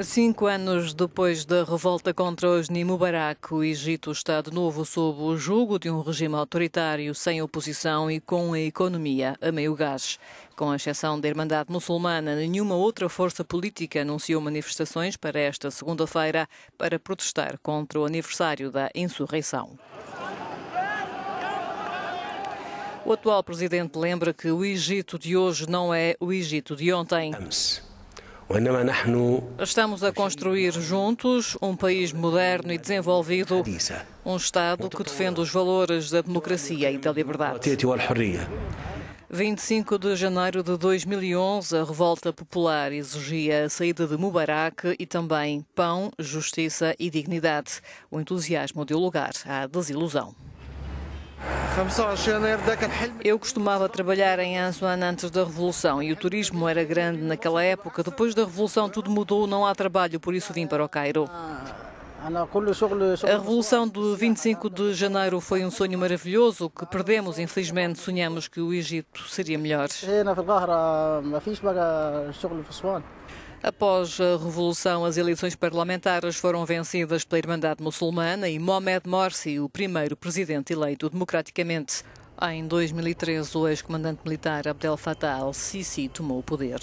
Cinco anos depois da revolta contra Hosni Mubarak, o Egito está de novo sob o jugo de um regime autoritário sem oposição e com a economia a meio gás. Com a exceção da Irmandade Muçulmana, nenhuma outra força política anunciou manifestações para esta segunda-feira para protestar contra o aniversário da insurreição. O atual presidente lembra que o Egito de hoje não é o Egito de ontem. Estamos a construir juntos um país moderno e desenvolvido, um Estado que defende os valores da democracia e da liberdade. 25 de janeiro de 2011, a revolta popular exigia a saída de Mubarak e também pão, justiça e dignidade. O entusiasmo deu lugar à desilusão. Eu costumava trabalhar em Anzuan antes da Revolução e o turismo era grande naquela época. Depois da Revolução tudo mudou, não há trabalho, por isso vim para o Cairo. A revolução do 25 de janeiro foi um sonho maravilhoso que perdemos. Infelizmente, sonhamos que o Egito seria melhor. Após a Revolução, as eleições parlamentares foram vencidas pela Irmandade Muçulmana e Mohamed Morsi, o primeiro presidente eleito democraticamente. Em 2013, o ex-comandante militar Abdel Fattah al-Sisi tomou o poder.